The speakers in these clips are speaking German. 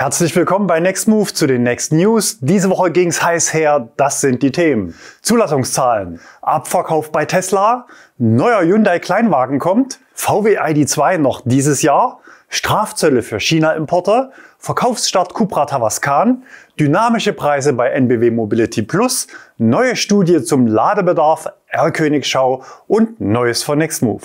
Herzlich willkommen bei Next Move zu den Next News. Diese Woche ging es heiß her, das sind die Themen. Zulassungszahlen, Abverkauf bei Tesla, neuer Hyundai Kleinwagen kommt, VW ID2 noch dieses Jahr, Strafzölle für China-Importe, Verkaufsstart Cupra Tavascan, dynamische Preise bei NBW Mobility Plus, neue Studie zum Ladebedarf, R-Königschau und Neues von Next Move.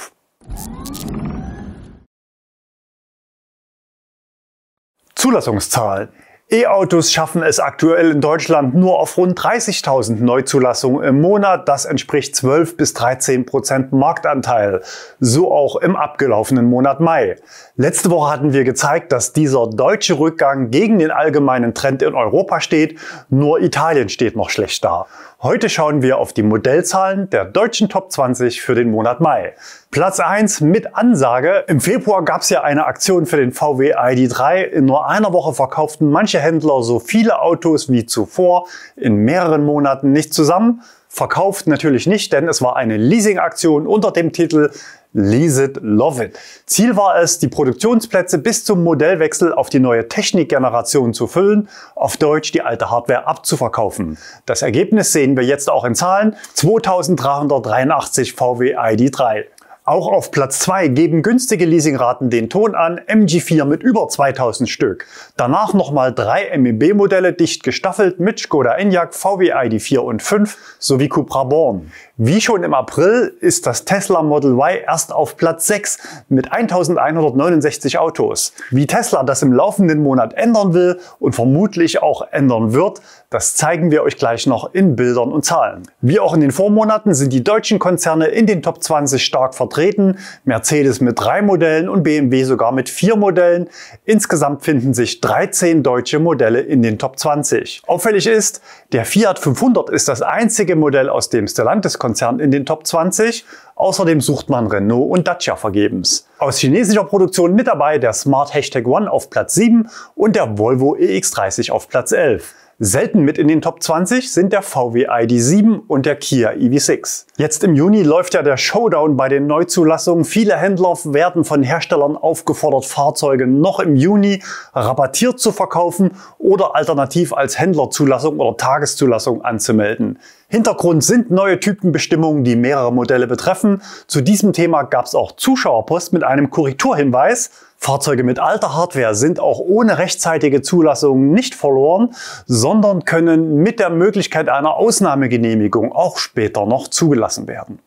Zulassungszahlen. E-Autos schaffen es aktuell in Deutschland nur auf rund 30.000 Neuzulassungen im Monat. Das entspricht 12 bis 13 Prozent Marktanteil. So auch im abgelaufenen Monat Mai. Letzte Woche hatten wir gezeigt, dass dieser deutsche Rückgang gegen den allgemeinen Trend in Europa steht. Nur Italien steht noch schlecht da. Heute schauen wir auf die Modellzahlen der deutschen Top 20 für den Monat Mai. Platz 1 mit Ansage. Im Februar gab es ja eine Aktion für den VW ID3. In nur einer Woche verkauften manche Händler so viele Autos wie zuvor in mehreren Monaten nicht zusammen. Verkauft natürlich nicht, denn es war eine Leasing-Aktion unter dem Titel Lease it, love it. Ziel war es, die Produktionsplätze bis zum Modellwechsel auf die neue Technikgeneration zu füllen, auf Deutsch die alte Hardware abzuverkaufen. Das Ergebnis sehen wir jetzt auch in Zahlen. 2383 VW ID3. Auch auf Platz 2 geben günstige Leasingraten den Ton an, MG4 mit über 2000 Stück. Danach nochmal drei MEB-Modelle dicht gestaffelt mit Skoda Enyaq, VW ID4 und 5 sowie Cupra Born. Wie schon im April ist das Tesla Model Y erst auf Platz 6 mit 1169 Autos. Wie Tesla das im laufenden Monat ändern will und vermutlich auch ändern wird, das zeigen wir euch gleich noch in Bildern und Zahlen. Wie auch in den Vormonaten sind die deutschen Konzerne in den Top 20 stark vertreten vertreten, Mercedes mit drei Modellen und BMW sogar mit vier Modellen. Insgesamt finden sich 13 deutsche Modelle in den Top 20. Auffällig ist, der Fiat 500 ist das einzige Modell aus dem Stellantis-Konzern in den Top 20. Außerdem sucht man Renault und Dacia vergebens. Aus chinesischer Produktion mit dabei der Smart Hashtag One auf Platz 7 und der Volvo EX30 auf Platz 11. Selten mit in den Top 20 sind der VW ID7 und der Kia EV6. Jetzt im Juni läuft ja der Showdown bei den Neuzulassungen. Viele Händler werden von Herstellern aufgefordert, Fahrzeuge noch im Juni rabattiert zu verkaufen oder alternativ als Händlerzulassung oder Tageszulassung anzumelden. Hintergrund sind neue Typenbestimmungen, die mehrere Modelle betreffen. Zu diesem Thema gab es auch Zuschauerpost mit einem Korrekturhinweis. Fahrzeuge mit alter Hardware sind auch ohne rechtzeitige Zulassung nicht verloren, sondern können mit der Möglichkeit einer Ausnahmegenehmigung auch später noch zugelassen werden.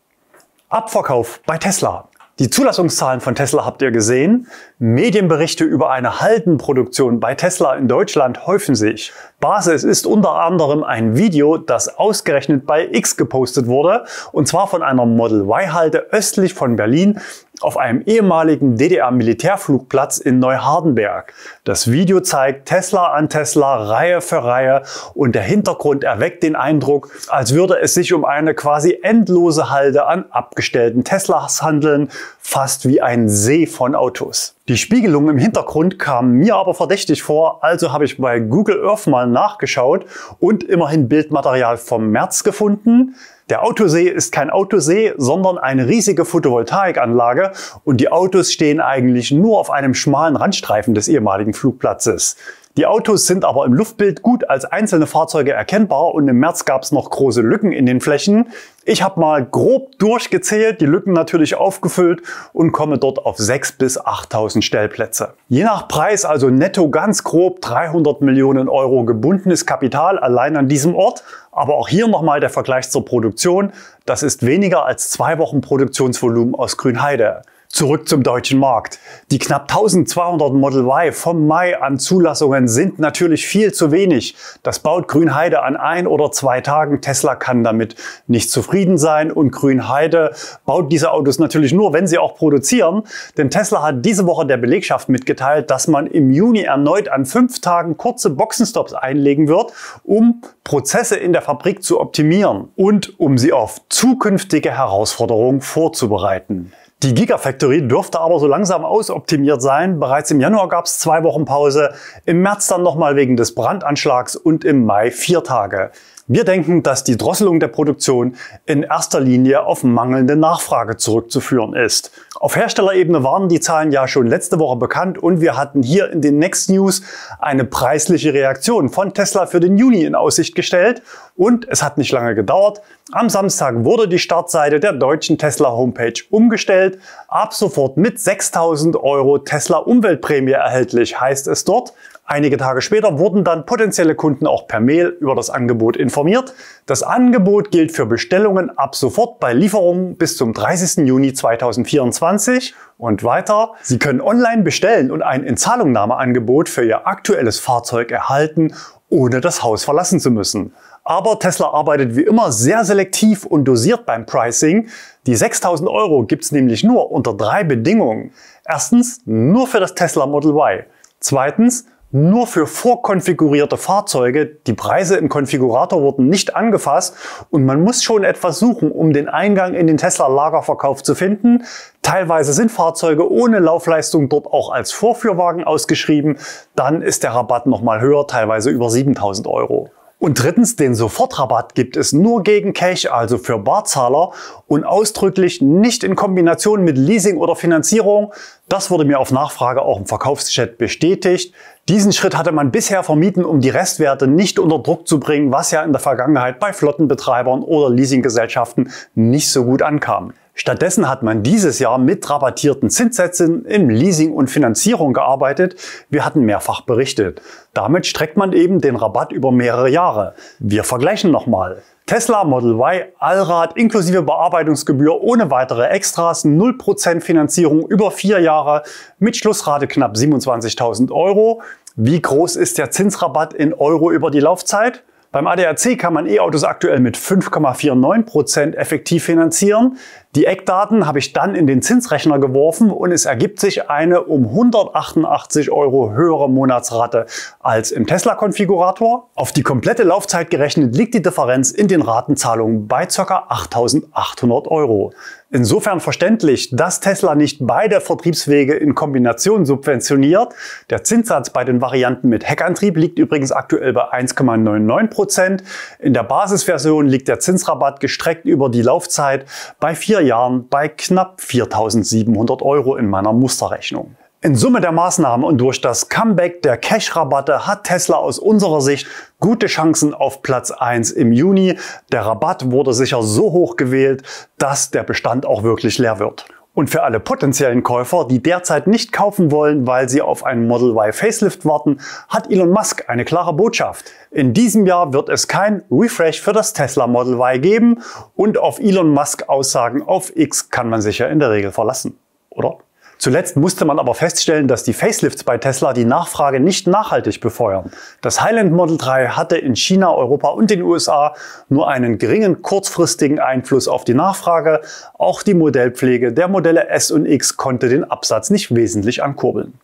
Abverkauf bei Tesla. Die Zulassungszahlen von Tesla habt ihr gesehen. Medienberichte über eine Haltenproduktion bei Tesla in Deutschland häufen sich. Basis ist unter anderem ein Video, das ausgerechnet bei X gepostet wurde, und zwar von einer Model y halte östlich von Berlin auf einem ehemaligen DDR-Militärflugplatz in Neuhardenberg. Das Video zeigt Tesla an Tesla Reihe für Reihe und der Hintergrund erweckt den Eindruck, als würde es sich um eine quasi endlose Halde an abgestellten Teslas handeln, fast wie ein See von Autos. Die Spiegelung im Hintergrund kam mir aber verdächtig vor, also habe ich bei Google Earth mal nachgeschaut und immerhin Bildmaterial vom März gefunden. Der Autosee ist kein Autosee, sondern eine riesige Photovoltaikanlage und die Autos stehen eigentlich nur auf einem schmalen Randstreifen des ehemaligen Flugplatzes. Die Autos sind aber im Luftbild gut als einzelne Fahrzeuge erkennbar und im März gab es noch große Lücken in den Flächen. Ich habe mal grob durchgezählt, die Lücken natürlich aufgefüllt und komme dort auf 6.000 bis 8.000 Stellplätze. Je nach Preis also netto ganz grob 300 Millionen Euro gebundenes Kapital allein an diesem Ort. Aber auch hier nochmal der Vergleich zur Produktion. Das ist weniger als zwei Wochen Produktionsvolumen aus Grünheide. Zurück zum deutschen Markt. Die knapp 1200 Model Y vom Mai an Zulassungen sind natürlich viel zu wenig. Das baut Grünheide an ein oder zwei Tagen. Tesla kann damit nicht zufrieden sein und Grünheide baut diese Autos natürlich nur, wenn sie auch produzieren. Denn Tesla hat diese Woche der Belegschaft mitgeteilt, dass man im Juni erneut an fünf Tagen kurze Boxenstops einlegen wird, um Prozesse in der Fabrik zu optimieren und um sie auf zukünftige Herausforderungen vorzubereiten. Die Gigafactory dürfte aber so langsam ausoptimiert sein. Bereits im Januar gab es zwei Wochen Pause, im März dann nochmal wegen des Brandanschlags und im Mai vier Tage. Wir denken, dass die Drosselung der Produktion in erster Linie auf mangelnde Nachfrage zurückzuführen ist. Auf Herstellerebene waren die Zahlen ja schon letzte Woche bekannt und wir hatten hier in den Next News eine preisliche Reaktion von Tesla für den Juni in Aussicht gestellt und es hat nicht lange gedauert. Am Samstag wurde die Startseite der deutschen Tesla Homepage umgestellt. Ab sofort mit 6000 Euro Tesla Umweltprämie erhältlich heißt es dort. Einige Tage später wurden dann potenzielle Kunden auch per Mail über das Angebot informiert. Das Angebot gilt für Bestellungen ab sofort bei Lieferungen bis zum 30. Juni 2024 und weiter. Sie können online bestellen und ein Inzahlungnahmeangebot für Ihr aktuelles Fahrzeug erhalten, ohne das Haus verlassen zu müssen. Aber Tesla arbeitet wie immer sehr selektiv und dosiert beim Pricing. Die 6000 Euro gibt's nämlich nur unter drei Bedingungen. Erstens nur für das Tesla Model Y. Zweitens nur für vorkonfigurierte Fahrzeuge. Die Preise im Konfigurator wurden nicht angefasst und man muss schon etwas suchen, um den Eingang in den Tesla-Lagerverkauf zu finden. Teilweise sind Fahrzeuge ohne Laufleistung dort auch als Vorführwagen ausgeschrieben. Dann ist der Rabatt nochmal höher, teilweise über 7000 Euro. Und drittens, den Sofortrabatt gibt es nur gegen Cash, also für Barzahler und ausdrücklich nicht in Kombination mit Leasing oder Finanzierung. Das wurde mir auf Nachfrage auch im Verkaufschat bestätigt. Diesen Schritt hatte man bisher vermieden, um die Restwerte nicht unter Druck zu bringen, was ja in der Vergangenheit bei Flottenbetreibern oder Leasinggesellschaften nicht so gut ankam. Stattdessen hat man dieses Jahr mit rabattierten Zinssätzen im Leasing und Finanzierung gearbeitet. Wir hatten mehrfach berichtet. Damit streckt man eben den Rabatt über mehrere Jahre. Wir vergleichen nochmal. Tesla Model Y, Allrad inklusive Bearbeitungsgebühr ohne weitere Extras, 0% Finanzierung über vier Jahre mit Schlussrate knapp 27.000 Euro. Wie groß ist der Zinsrabatt in Euro über die Laufzeit? Beim ADAC kann man E-Autos aktuell mit 5,49% effektiv finanzieren. Die Eckdaten habe ich dann in den Zinsrechner geworfen und es ergibt sich eine um 188 Euro höhere Monatsrate als im Tesla-Konfigurator. Auf die komplette Laufzeit gerechnet liegt die Differenz in den Ratenzahlungen bei ca. 8800 Euro. Insofern verständlich, dass Tesla nicht beide Vertriebswege in Kombination subventioniert. Der Zinssatz bei den Varianten mit Heckantrieb liegt übrigens aktuell bei 1,99%. Prozent. In der Basisversion liegt der Zinsrabatt gestreckt über die Laufzeit bei 4 vier Jahren bei knapp 4.700 Euro in meiner Musterrechnung. In Summe der Maßnahmen und durch das Comeback der Cash-Rabatte hat Tesla aus unserer Sicht gute Chancen auf Platz 1 im Juni. Der Rabatt wurde sicher so hoch gewählt, dass der Bestand auch wirklich leer wird. Und für alle potenziellen Käufer, die derzeit nicht kaufen wollen, weil sie auf einen Model Y Facelift warten, hat Elon Musk eine klare Botschaft. In diesem Jahr wird es kein Refresh für das Tesla Model Y geben und auf Elon Musk Aussagen auf X kann man sich ja in der Regel verlassen, oder? Zuletzt musste man aber feststellen, dass die Facelifts bei Tesla die Nachfrage nicht nachhaltig befeuern. Das Highland Model 3 hatte in China, Europa und den USA nur einen geringen kurzfristigen Einfluss auf die Nachfrage. Auch die Modellpflege der Modelle S und X konnte den Absatz nicht wesentlich ankurbeln.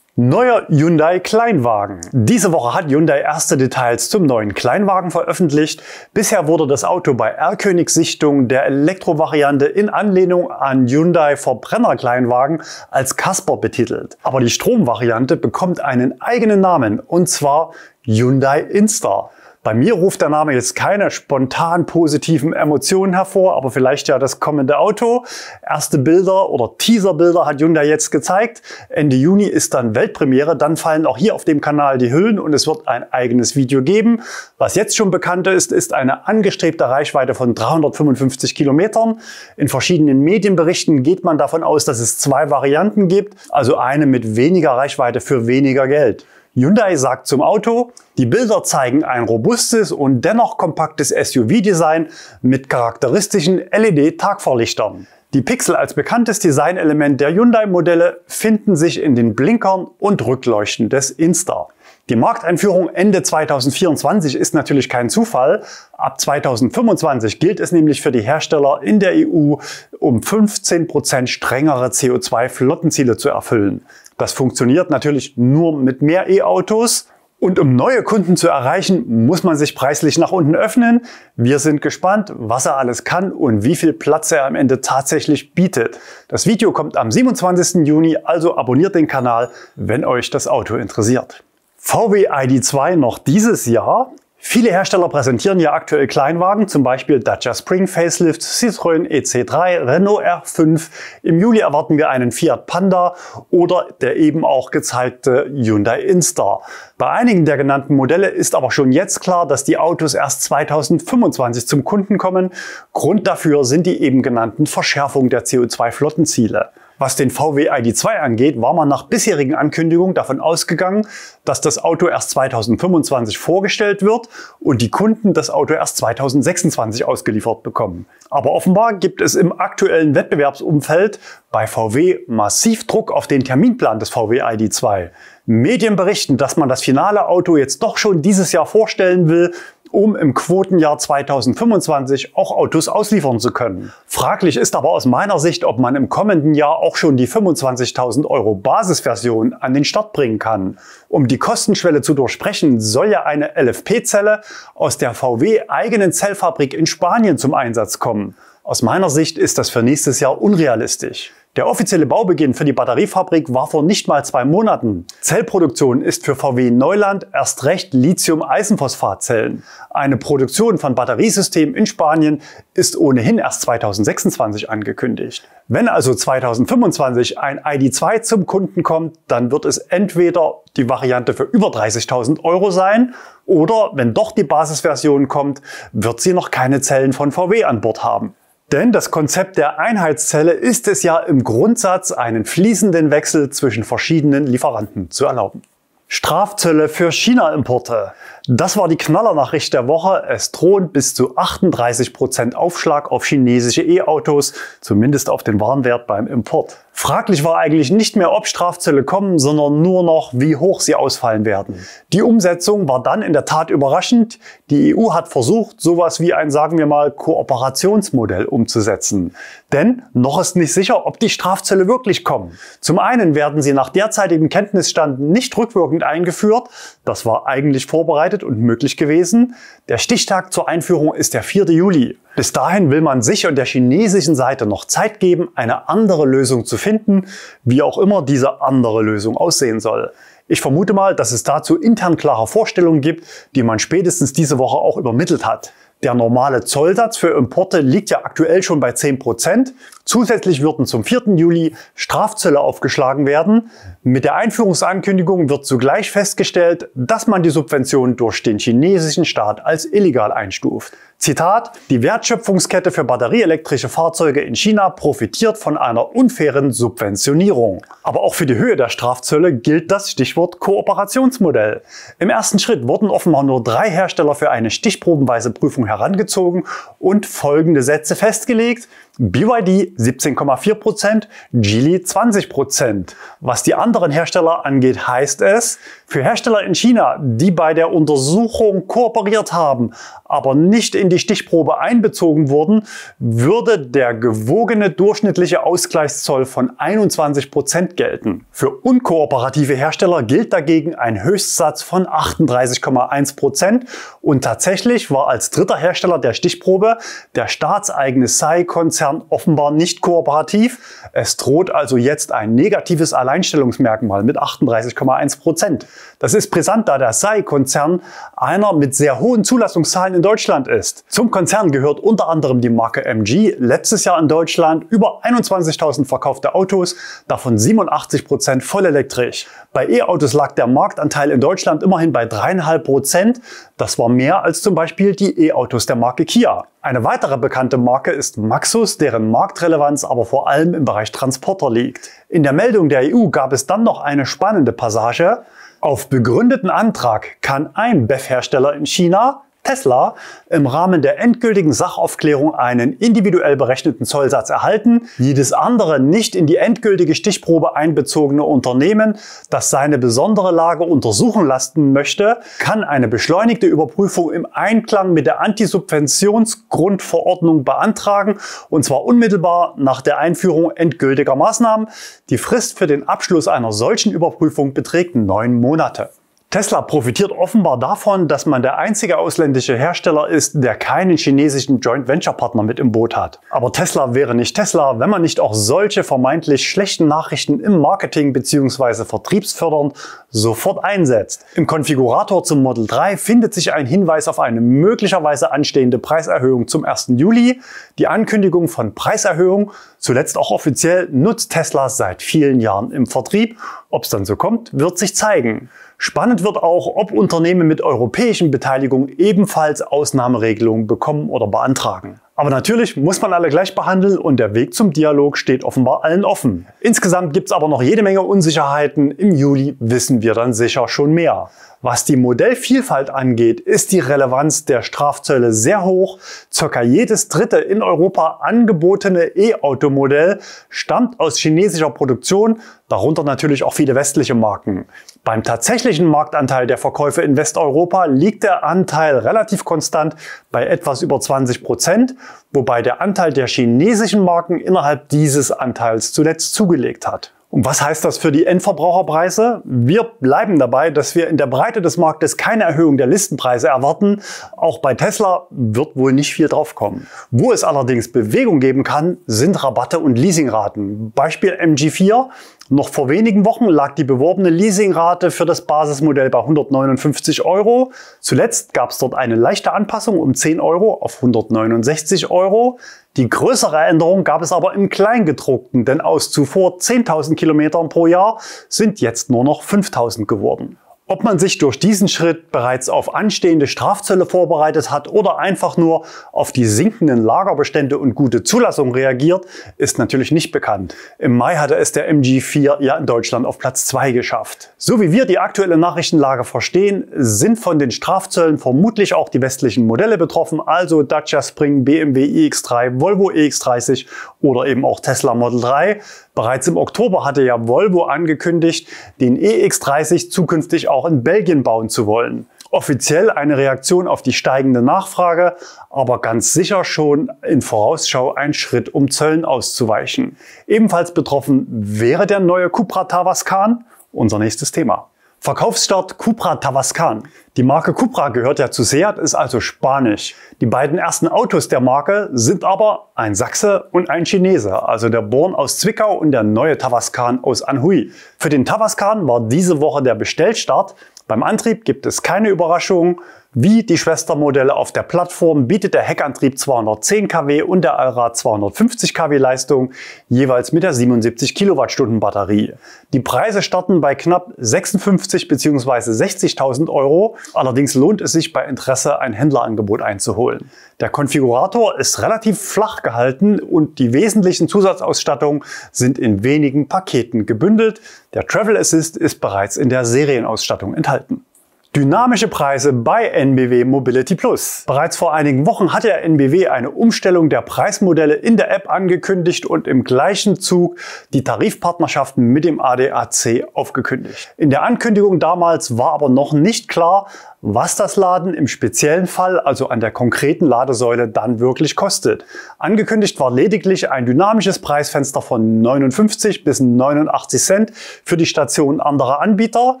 Neuer Hyundai Kleinwagen. Diese Woche hat Hyundai erste Details zum neuen Kleinwagen veröffentlicht. Bisher wurde das Auto bei R-König-Sichtung der Elektrovariante in Anlehnung an Hyundai Verbrenner Kleinwagen als Casper betitelt. Aber die Stromvariante bekommt einen eigenen Namen und zwar Hyundai Instar. Bei mir ruft der Name jetzt keine spontan positiven Emotionen hervor, aber vielleicht ja das kommende Auto. Erste Bilder oder Teaserbilder hat Hyundai jetzt gezeigt. Ende Juni ist dann Weltpremiere. Dann fallen auch hier auf dem Kanal die Hüllen und es wird ein eigenes Video geben. Was jetzt schon bekannt ist, ist eine angestrebte Reichweite von 355 Kilometern. In verschiedenen Medienberichten geht man davon aus, dass es zwei Varianten gibt. Also eine mit weniger Reichweite für weniger Geld. Hyundai sagt zum Auto, die Bilder zeigen ein robustes und dennoch kompaktes SUV-Design mit charakteristischen led tagvorlichtern Die Pixel als bekanntes Designelement der Hyundai-Modelle finden sich in den Blinkern und Rückleuchten des Insta. Die Markteinführung Ende 2024 ist natürlich kein Zufall. Ab 2025 gilt es nämlich für die Hersteller in der EU, um 15 strengere CO2-Flottenziele zu erfüllen. Das funktioniert natürlich nur mit mehr E-Autos. Und um neue Kunden zu erreichen, muss man sich preislich nach unten öffnen. Wir sind gespannt, was er alles kann und wie viel Platz er am Ende tatsächlich bietet. Das Video kommt am 27. Juni, also abonniert den Kanal, wenn euch das Auto interessiert. VW ID2 noch dieses Jahr? Viele Hersteller präsentieren ja aktuell Kleinwagen, zum Beispiel Dacia Spring Facelift, Citroën EC3, Renault R5. Im Juli erwarten wir einen Fiat Panda oder der eben auch gezeigte Hyundai Instar. Bei einigen der genannten Modelle ist aber schon jetzt klar, dass die Autos erst 2025 zum Kunden kommen. Grund dafür sind die eben genannten Verschärfungen der CO2-Flottenziele. Was den VW ID.2 angeht, war man nach bisherigen Ankündigungen davon ausgegangen, dass das Auto erst 2025 vorgestellt wird und die Kunden das Auto erst 2026 ausgeliefert bekommen. Aber offenbar gibt es im aktuellen Wettbewerbsumfeld bei VW massiv Druck auf den Terminplan des VW ID.2. Medien berichten, dass man das finale Auto jetzt doch schon dieses Jahr vorstellen will, um im Quotenjahr 2025 auch Autos ausliefern zu können. Fraglich ist aber aus meiner Sicht, ob man im kommenden Jahr auch schon die 25.000 Euro Basisversion an den Start bringen kann. Um die Kostenschwelle zu durchsprechen, soll ja eine LFP-Zelle aus der VW-eigenen Zellfabrik in Spanien zum Einsatz kommen. Aus meiner Sicht ist das für nächstes Jahr unrealistisch. Der offizielle Baubeginn für die Batteriefabrik war vor nicht mal zwei Monaten. Zellproduktion ist für VW Neuland erst recht lithium eisenphosphatzellen Eine Produktion von Batteriesystemen in Spanien ist ohnehin erst 2026 angekündigt. Wenn also 2025 ein ID.2 zum Kunden kommt, dann wird es entweder die Variante für über 30.000 Euro sein oder wenn doch die Basisversion kommt, wird sie noch keine Zellen von VW an Bord haben. Denn das Konzept der Einheitszelle ist es ja im Grundsatz, einen fließenden Wechsel zwischen verschiedenen Lieferanten zu erlauben. Strafzölle für China-Importe. Das war die Knallernachricht der Woche. Es drohen bis zu 38% Prozent Aufschlag auf chinesische E-Autos, zumindest auf den Warenwert beim Import. Fraglich war eigentlich nicht mehr, ob Strafzölle kommen, sondern nur noch, wie hoch sie ausfallen werden. Die Umsetzung war dann in der Tat überraschend. Die EU hat versucht, sowas wie ein, sagen wir mal, Kooperationsmodell umzusetzen. Denn noch ist nicht sicher, ob die Strafzölle wirklich kommen. Zum einen werden sie nach derzeitigem Kenntnisstand nicht rückwirkend eingeführt. Das war eigentlich vorbereitet und möglich gewesen. Der Stichtag zur Einführung ist der 4. Juli. Bis dahin will man sich und der chinesischen Seite noch Zeit geben, eine andere Lösung zu finden, wie auch immer diese andere Lösung aussehen soll. Ich vermute mal, dass es dazu intern klare Vorstellungen gibt, die man spätestens diese Woche auch übermittelt hat. Der normale Zollsatz für Importe liegt ja aktuell schon bei 10%. Zusätzlich würden zum 4. Juli Strafzölle aufgeschlagen werden. Mit der Einführungsankündigung wird zugleich festgestellt, dass man die Subventionen durch den chinesischen Staat als illegal einstuft. Zitat, die Wertschöpfungskette für batterieelektrische Fahrzeuge in China profitiert von einer unfairen Subventionierung. Aber auch für die Höhe der Strafzölle gilt das Stichwort Kooperationsmodell. Im ersten Schritt wurden offenbar nur drei Hersteller für eine stichprobenweise Prüfung herangezogen und folgende Sätze festgelegt. BYD 17,4%, Geely 20%. Was die anderen Hersteller angeht, heißt es, für Hersteller in China, die bei der Untersuchung kooperiert haben, aber nicht in die Stichprobe einbezogen wurden, würde der gewogene durchschnittliche Ausgleichszoll von 21 gelten. Für unkooperative Hersteller gilt dagegen ein Höchstsatz von 38,1 und tatsächlich war als dritter Hersteller der Stichprobe der staatseigene SAI-Konzern offenbar nicht kooperativ. Es droht also jetzt ein negatives Alleinstellungsmerkmal mit 38,1 Das ist brisant, da der SAI-Konzern einer mit sehr hohen Zulassungszahlen in Deutschland ist. Zum Konzern gehört unter anderem die Marke MG. Letztes Jahr in Deutschland über 21.000 verkaufte Autos, davon 87 Prozent voll elektrisch. Bei E-Autos lag der Marktanteil in Deutschland immerhin bei 3,5 Das war mehr als zum Beispiel die E-Autos der Marke Kia. Eine weitere bekannte Marke ist Maxus, deren Marktrelevanz aber vor allem im Bereich Transporter liegt. In der Meldung der EU gab es dann noch eine spannende Passage. Auf begründeten Antrag kann ein BEF-Hersteller in China Tesla im Rahmen der endgültigen Sachaufklärung einen individuell berechneten Zollsatz erhalten, jedes andere nicht in die endgültige Stichprobe einbezogene Unternehmen, das seine besondere Lage untersuchen lassen möchte, kann eine beschleunigte Überprüfung im Einklang mit der Antisubventionsgrundverordnung beantragen, und zwar unmittelbar nach der Einführung endgültiger Maßnahmen. Die Frist für den Abschluss einer solchen Überprüfung beträgt neun Monate. Tesla profitiert offenbar davon, dass man der einzige ausländische Hersteller ist, der keinen chinesischen Joint Venture Partner mit im Boot hat. Aber Tesla wäre nicht Tesla, wenn man nicht auch solche vermeintlich schlechten Nachrichten im Marketing bzw. Vertriebsfördern sofort einsetzt. Im Konfigurator zum Model 3 findet sich ein Hinweis auf eine möglicherweise anstehende Preiserhöhung zum 1. Juli, die Ankündigung von Preiserhöhung, zuletzt auch offiziell nutzt Tesla seit vielen Jahren im Vertrieb. Ob es dann so kommt, wird sich zeigen. Spannend wird auch, ob Unternehmen mit europäischen Beteiligungen ebenfalls Ausnahmeregelungen bekommen oder beantragen. Aber natürlich muss man alle gleich behandeln und der Weg zum Dialog steht offenbar allen offen. Insgesamt gibt es aber noch jede Menge Unsicherheiten. Im Juli wissen wir dann sicher schon mehr. Was die Modellvielfalt angeht, ist die Relevanz der Strafzölle sehr hoch. Circa jedes dritte in Europa angebotene E-Auto-Modell stammt aus chinesischer Produktion, darunter natürlich auch viele westliche Marken. Beim tatsächlichen Marktanteil der Verkäufe in Westeuropa liegt der Anteil relativ konstant bei etwas über 20 Prozent, wobei der Anteil der chinesischen Marken innerhalb dieses Anteils zuletzt zugelegt hat. Und was heißt das für die Endverbraucherpreise? Wir bleiben dabei, dass wir in der Breite des Marktes keine Erhöhung der Listenpreise erwarten. Auch bei Tesla wird wohl nicht viel draufkommen. Wo es allerdings Bewegung geben kann, sind Rabatte und Leasingraten. Beispiel MG4. Noch vor wenigen Wochen lag die beworbene Leasingrate für das Basismodell bei 159 Euro. Zuletzt gab es dort eine leichte Anpassung um 10 Euro auf 169 Euro. Die größere Änderung gab es aber im Kleingedruckten, denn aus zuvor 10.000 Kilometern pro Jahr sind jetzt nur noch 5.000 geworden. Ob man sich durch diesen Schritt bereits auf anstehende Strafzölle vorbereitet hat oder einfach nur auf die sinkenden Lagerbestände und gute Zulassung reagiert, ist natürlich nicht bekannt. Im Mai hatte es der MG4 ja in Deutschland auf Platz 2 geschafft. So wie wir die aktuelle Nachrichtenlage verstehen, sind von den Strafzöllen vermutlich auch die westlichen Modelle betroffen, also Dacia Spring, BMW iX3, Volvo EX30 oder eben auch Tesla Model 3. Bereits im Oktober hatte ja Volvo angekündigt, den EX30 zukünftig auch in Belgien bauen zu wollen. Offiziell eine Reaktion auf die steigende Nachfrage, aber ganz sicher schon in Vorausschau ein Schritt, um Zöllen auszuweichen. Ebenfalls betroffen wäre der neue Cupra Tavascan, unser nächstes Thema. Verkaufsstart Cupra Tavascan. Die Marke Cupra gehört ja zu Seat, ist also spanisch. Die beiden ersten Autos der Marke sind aber ein Sachse und ein Chinese, also der Born aus Zwickau und der neue Tavascan aus Anhui. Für den Tavascan war diese Woche der Bestellstart. Beim Antrieb gibt es keine Überraschungen. Wie die Schwestermodelle auf der Plattform bietet der Heckantrieb 210 kW und der Allrad 250 kW Leistung, jeweils mit der 77 Kilowattstunden Batterie. Die Preise starten bei knapp 56 bzw. 60.000 Euro. Allerdings lohnt es sich bei Interesse, ein Händlerangebot einzuholen. Der Konfigurator ist relativ flach gehalten und die wesentlichen Zusatzausstattungen sind in wenigen Paketen gebündelt. Der Travel Assist ist bereits in der Serienausstattung enthalten. Dynamische Preise bei NBW Mobility Plus. Bereits vor einigen Wochen hatte ja NBW eine Umstellung der Preismodelle in der App angekündigt und im gleichen Zug die Tarifpartnerschaften mit dem ADAC aufgekündigt. In der Ankündigung damals war aber noch nicht klar, was das Laden im speziellen Fall, also an der konkreten Ladesäule, dann wirklich kostet. Angekündigt war lediglich ein dynamisches Preisfenster von 59 bis 89 Cent für die Station anderer Anbieter.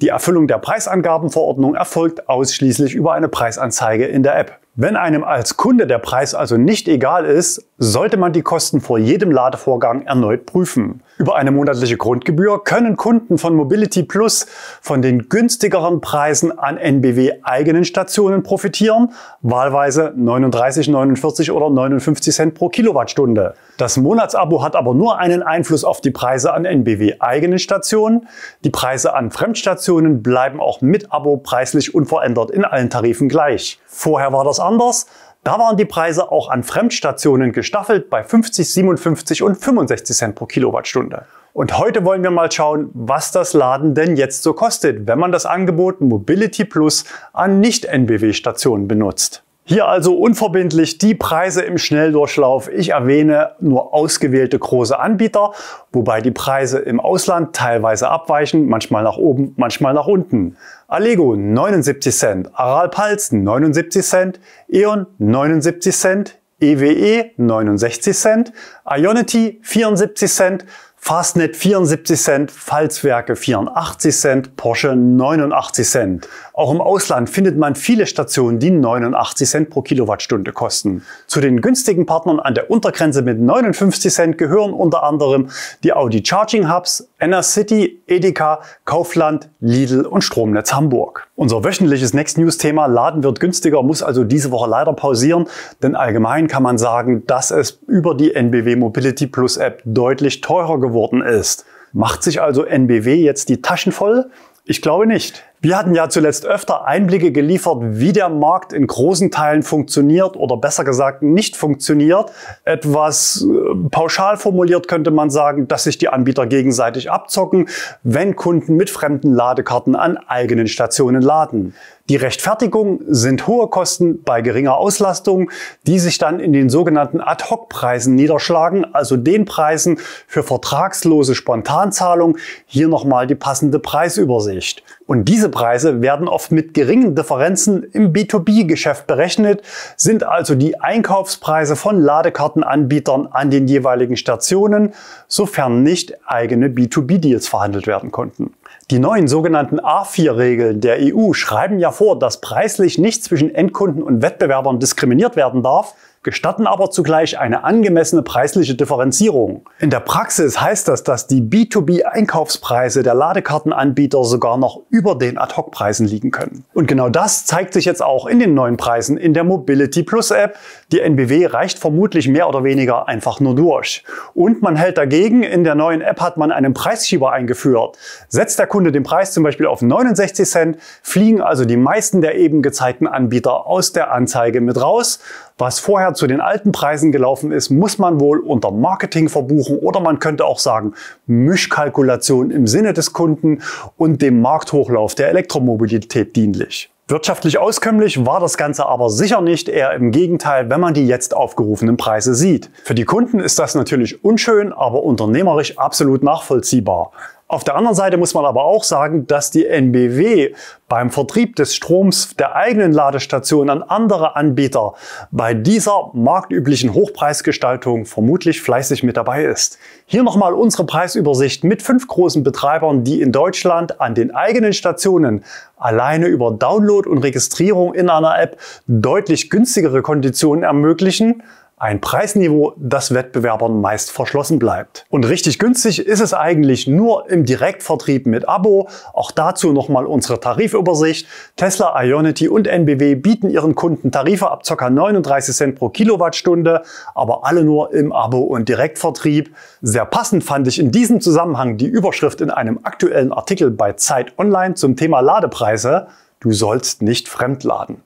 Die Erfüllung der Preisangabenverordnung erfolgt ausschließlich über eine Preisanzeige in der App. Wenn einem als Kunde der Preis also nicht egal ist, sollte man die Kosten vor jedem Ladevorgang erneut prüfen. Über eine monatliche Grundgebühr können Kunden von Mobility Plus von den günstigeren Preisen an NBW eigenen Stationen profitieren, wahlweise 39, 49 oder 59 Cent pro Kilowattstunde. Das Monatsabo hat aber nur einen Einfluss auf die Preise an NBW eigenen Stationen. Die Preise an Fremdstationen bleiben auch mit Abo preislich unverändert in allen Tarifen gleich. Vorher war das anders. Da waren die Preise auch an Fremdstationen gestaffelt bei 50, 57 und 65 Cent pro Kilowattstunde. Und heute wollen wir mal schauen, was das Laden denn jetzt so kostet, wenn man das Angebot Mobility Plus an Nicht-NBW-Stationen benutzt. Hier also unverbindlich die Preise im Schnelldurchlauf. Ich erwähne nur ausgewählte große Anbieter, wobei die Preise im Ausland teilweise abweichen, manchmal nach oben, manchmal nach unten. Allego 79 Cent, Aral Palzen 79 Cent, E.ON 79 Cent, EWE 69 e, Cent, Ionity 74 Cent, Fastnet 74 Cent, Falzwerke 84 Cent, Porsche 89 Cent. Auch im Ausland findet man viele Stationen, die 89 Cent pro Kilowattstunde kosten. Zu den günstigen Partnern an der Untergrenze mit 59 Cent gehören unter anderem die Audi Charging Hubs, Enercity, Edeka, Kaufland, Lidl und Stromnetz Hamburg. Unser wöchentliches Next News Thema Laden wird günstiger muss also diese Woche leider pausieren, denn allgemein kann man sagen, dass es über die NBW Mobility Plus App deutlich teurer geworden ist. Macht sich also NBW jetzt die Taschen voll? Ich glaube nicht. Wir hatten ja zuletzt öfter Einblicke geliefert, wie der Markt in großen Teilen funktioniert oder besser gesagt nicht funktioniert. Etwas äh, pauschal formuliert könnte man sagen, dass sich die Anbieter gegenseitig abzocken, wenn Kunden mit fremden Ladekarten an eigenen Stationen laden. Die Rechtfertigung sind hohe Kosten bei geringer Auslastung, die sich dann in den sogenannten Ad-Hoc-Preisen niederschlagen, also den Preisen für vertragslose Spontanzahlung. Hier nochmal die passende Preisübersicht. Und diese Preise werden oft mit geringen Differenzen im B2B-Geschäft berechnet, sind also die Einkaufspreise von Ladekartenanbietern an den jeweiligen Stationen, sofern nicht eigene B2B-Deals verhandelt werden konnten. Die neuen sogenannten A4-Regeln der EU schreiben ja vor, dass preislich nicht zwischen Endkunden und Wettbewerbern diskriminiert werden darf, gestatten aber zugleich eine angemessene preisliche Differenzierung. In der Praxis heißt das, dass die B2B-Einkaufspreise der Ladekartenanbieter sogar noch über den Ad-Hoc-Preisen liegen können. Und genau das zeigt sich jetzt auch in den neuen Preisen in der Mobility Plus App. Die NBW reicht vermutlich mehr oder weniger einfach nur durch. Und man hält dagegen, in der neuen App hat man einen Preisschieber eingeführt. Setzt der Kunde den Preis zum Beispiel auf 69 Cent, fliegen also die meisten der eben gezeigten Anbieter aus der Anzeige mit raus. Was vorher zu den alten Preisen gelaufen ist, muss man wohl unter Marketing verbuchen oder man könnte auch sagen Mischkalkulation im Sinne des Kunden und dem Markthochlauf der Elektromobilität dienlich. Wirtschaftlich auskömmlich war das Ganze aber sicher nicht, eher im Gegenteil, wenn man die jetzt aufgerufenen Preise sieht. Für die Kunden ist das natürlich unschön, aber unternehmerisch absolut nachvollziehbar. Auf der anderen Seite muss man aber auch sagen, dass die NBW beim Vertrieb des Stroms der eigenen Ladestation an andere Anbieter bei dieser marktüblichen Hochpreisgestaltung vermutlich fleißig mit dabei ist. Hier nochmal unsere Preisübersicht mit fünf großen Betreibern, die in Deutschland an den eigenen Stationen alleine über Download und Registrierung in einer App deutlich günstigere Konditionen ermöglichen ein Preisniveau, das Wettbewerbern meist verschlossen bleibt. Und richtig günstig ist es eigentlich nur im Direktvertrieb mit Abo. Auch dazu nochmal unsere Tarifübersicht. Tesla, Ionity und NBW bieten ihren Kunden Tarife ab ca. 39 Cent pro Kilowattstunde, aber alle nur im Abo- und Direktvertrieb. Sehr passend fand ich in diesem Zusammenhang die Überschrift in einem aktuellen Artikel bei Zeit Online zum Thema Ladepreise. Du sollst nicht fremdladen.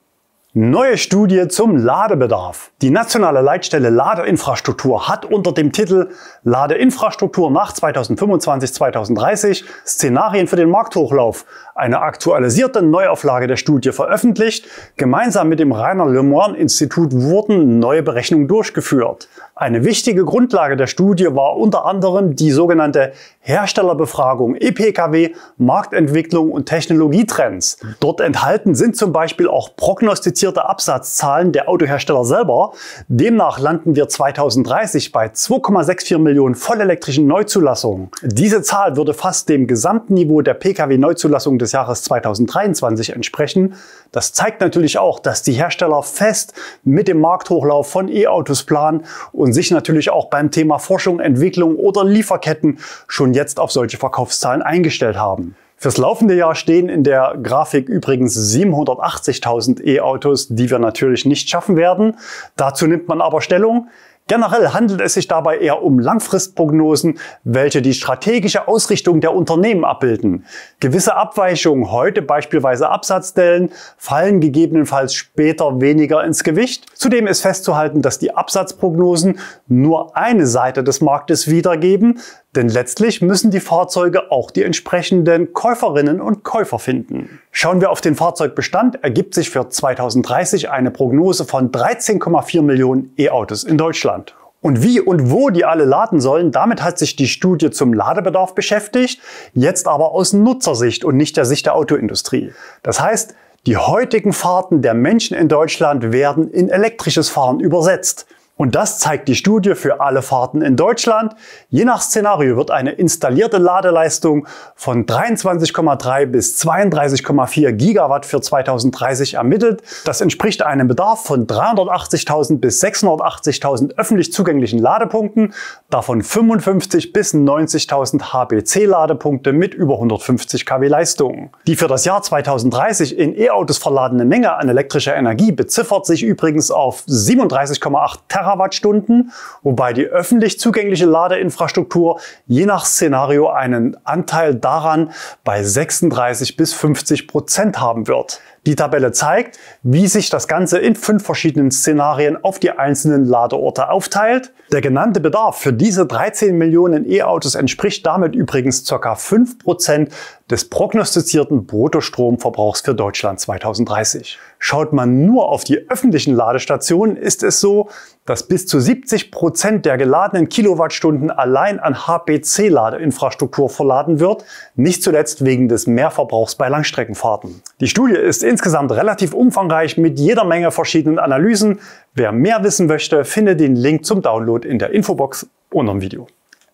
Neue Studie zum Ladebedarf. Die nationale Leitstelle Ladeinfrastruktur hat unter dem Titel Ladeinfrastruktur nach 2025-2030 Szenarien für den Markthochlauf eine aktualisierte Neuauflage der Studie veröffentlicht. Gemeinsam mit dem Rainer Lemoine Institut wurden neue Berechnungen durchgeführt. Eine wichtige Grundlage der Studie war unter anderem die sogenannte Herstellerbefragung, EPKW, Marktentwicklung und Technologietrends. Dort enthalten sind zum Beispiel auch prognostizierte Absatzzahlen der Autohersteller selber. Demnach landen wir 2030 bei 2,64 Millionen vollelektrischen Neuzulassungen. Diese Zahl würde fast dem gesamten Niveau der Pkw-Neuzulassung des Jahres 2023 entsprechen. Das zeigt natürlich auch, dass die Hersteller fest mit dem Markthochlauf von E-Autos planen und sich natürlich auch beim Thema Forschung, Entwicklung oder Lieferketten schon und jetzt auf solche Verkaufszahlen eingestellt haben. Fürs laufende Jahr stehen in der Grafik übrigens 780.000 E-Autos, die wir natürlich nicht schaffen werden. Dazu nimmt man aber Stellung. Generell handelt es sich dabei eher um Langfristprognosen, welche die strategische Ausrichtung der Unternehmen abbilden. Gewisse Abweichungen heute, beispielsweise Absatzstellen, fallen gegebenenfalls später weniger ins Gewicht. Zudem ist festzuhalten, dass die Absatzprognosen nur eine Seite des Marktes wiedergeben, denn letztlich müssen die Fahrzeuge auch die entsprechenden Käuferinnen und Käufer finden. Schauen wir auf den Fahrzeugbestand, ergibt sich für 2030 eine Prognose von 13,4 Millionen E-Autos in Deutschland. Und wie und wo die alle laden sollen, damit hat sich die Studie zum Ladebedarf beschäftigt, jetzt aber aus Nutzersicht und nicht der Sicht der Autoindustrie. Das heißt, die heutigen Fahrten der Menschen in Deutschland werden in elektrisches Fahren übersetzt. Und das zeigt die Studie für alle Fahrten in Deutschland. Je nach Szenario wird eine installierte Ladeleistung von 23,3 bis 32,4 Gigawatt für 2030 ermittelt. Das entspricht einem Bedarf von 380.000 bis 680.000 öffentlich zugänglichen Ladepunkten, davon 55 bis 90.000 HBC-Ladepunkte mit über 150 kW Leistung. Die für das Jahr 2030 in E-Autos verladene Menge an elektrischer Energie beziffert sich übrigens auf 37,8 Terawatt Terawattstunden, wobei die öffentlich zugängliche Ladeinfrastruktur je nach Szenario einen Anteil daran bei 36 bis 50 Prozent haben wird. Die Tabelle zeigt, wie sich das Ganze in fünf verschiedenen Szenarien auf die einzelnen Ladeorte aufteilt. Der genannte Bedarf für diese 13 Millionen E-Autos entspricht damit übrigens ca. 5% des prognostizierten Bruttostromverbrauchs für Deutschland 2030. Schaut man nur auf die öffentlichen Ladestationen, ist es so, dass bis zu 70 Prozent der geladenen Kilowattstunden allein an HPC-Ladeinfrastruktur verladen wird, nicht zuletzt wegen des Mehrverbrauchs bei Langstreckenfahrten. Die Studie ist insgesamt relativ umfangreich mit jeder Menge verschiedenen Analysen. Wer mehr wissen möchte, findet den Link zum Download in der Infobox unterm Video.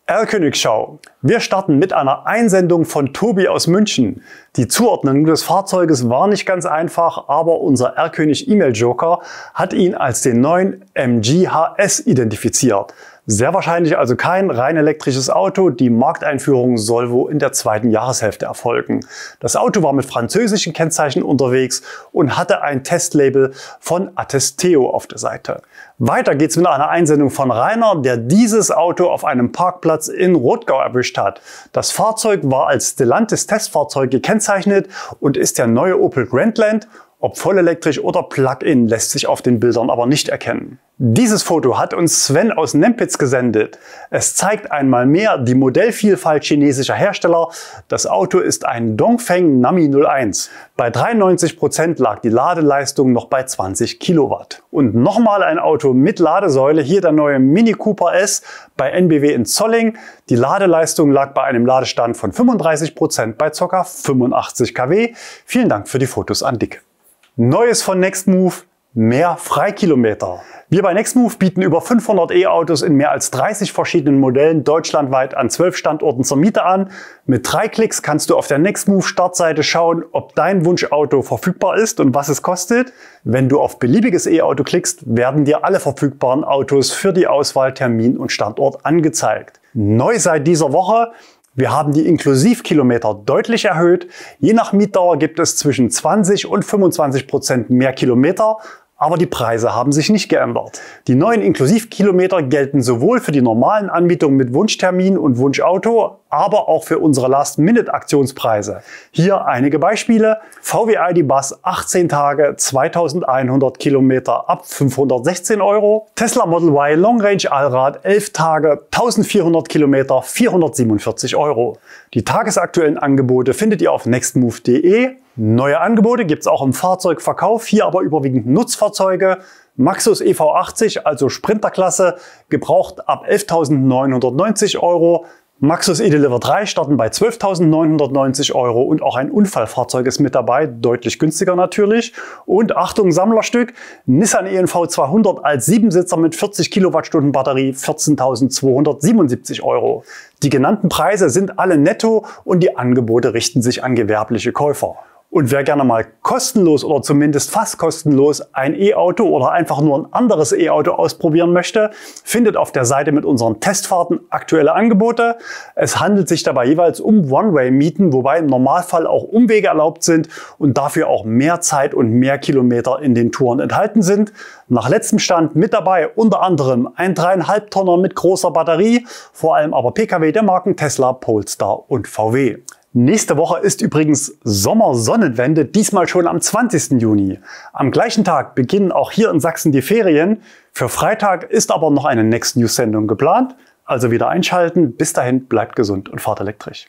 Erlkönigschau. Wir starten mit einer Einsendung von Tobi aus München. Die Zuordnung des Fahrzeuges war nicht ganz einfach, aber unser Erlkönig E-Mail Joker hat ihn als den neuen MGHS identifiziert. Sehr wahrscheinlich also kein rein elektrisches Auto. Die Markteinführung soll wohl in der zweiten Jahreshälfte erfolgen. Das Auto war mit französischen Kennzeichen unterwegs und hatte ein Testlabel von Attesteo auf der Seite. Weiter geht's mit einer Einsendung von Rainer, der dieses Auto auf einem Parkplatz in Rotgau erwischt hat. Das Fahrzeug war als Stellantis Testfahrzeug gekennzeichnet und ist der neue Opel Grandland ob vollelektrisch oder Plug-in lässt sich auf den Bildern aber nicht erkennen. Dieses Foto hat uns Sven aus Nempitz gesendet. Es zeigt einmal mehr die Modellvielfalt chinesischer Hersteller. Das Auto ist ein Dongfeng Nami 01. Bei 93% Prozent lag die Ladeleistung noch bei 20 Kilowatt. Und nochmal ein Auto mit Ladesäule, hier der neue Mini Cooper S bei NBW in Zolling. Die Ladeleistung lag bei einem Ladestand von 35% Prozent bei ca. 85 kW. Vielen Dank für die Fotos an Dick. Neues von Nextmove, mehr Freikilometer. Wir bei Nextmove bieten über 500 E-Autos in mehr als 30 verschiedenen Modellen deutschlandweit an 12 Standorten zur Miete an. Mit drei Klicks kannst du auf der Nextmove Startseite schauen, ob dein Wunschauto verfügbar ist und was es kostet. Wenn du auf beliebiges E-Auto klickst, werden dir alle verfügbaren Autos für die Auswahl, Termin und Standort angezeigt. Neu seit dieser Woche wir haben die Inklusivkilometer deutlich erhöht. Je nach Mietdauer gibt es zwischen 20 und 25 Prozent mehr Kilometer, aber die Preise haben sich nicht geändert. Die neuen Inklusivkilometer gelten sowohl für die normalen Anmietungen mit Wunschtermin und Wunschauto aber auch für unsere Last-Minute-Aktionspreise. Hier einige Beispiele. VW ID Bus 18 Tage, 2100 Kilometer ab 516 Euro. Tesla Model Y Long Range Allrad 11 Tage, 1400 Kilometer, 447 Euro. Die tagesaktuellen Angebote findet ihr auf nextmove.de. Neue Angebote gibt es auch im Fahrzeugverkauf, hier aber überwiegend Nutzfahrzeuge. Maxus EV80, also Sprinterklasse, gebraucht ab 11.990 Euro. Maxus eDeliver 3 starten bei 12.990 Euro und auch ein Unfallfahrzeug ist mit dabei, deutlich günstiger natürlich. Und Achtung, Sammlerstück, Nissan ENV 200 als Siebensitzer mit 40 Kilowattstunden Batterie, 14.277 Euro. Die genannten Preise sind alle netto und die Angebote richten sich an gewerbliche Käufer. Und wer gerne mal kostenlos oder zumindest fast kostenlos ein E-Auto oder einfach nur ein anderes E-Auto ausprobieren möchte, findet auf der Seite mit unseren Testfahrten aktuelle Angebote. Es handelt sich dabei jeweils um One-Way-Mieten, wobei im Normalfall auch Umwege erlaubt sind und dafür auch mehr Zeit und mehr Kilometer in den Touren enthalten sind. Nach letztem Stand mit dabei unter anderem ein dreieinhalb Tonner mit großer Batterie, vor allem aber Pkw der Marken Tesla, Polestar und VW. Nächste Woche ist übrigens Sommersonnenwende, diesmal schon am 20. Juni. Am gleichen Tag beginnen auch hier in Sachsen die Ferien. Für Freitag ist aber noch eine Next News Sendung geplant. Also wieder einschalten. Bis dahin bleibt gesund und fahrt elektrisch.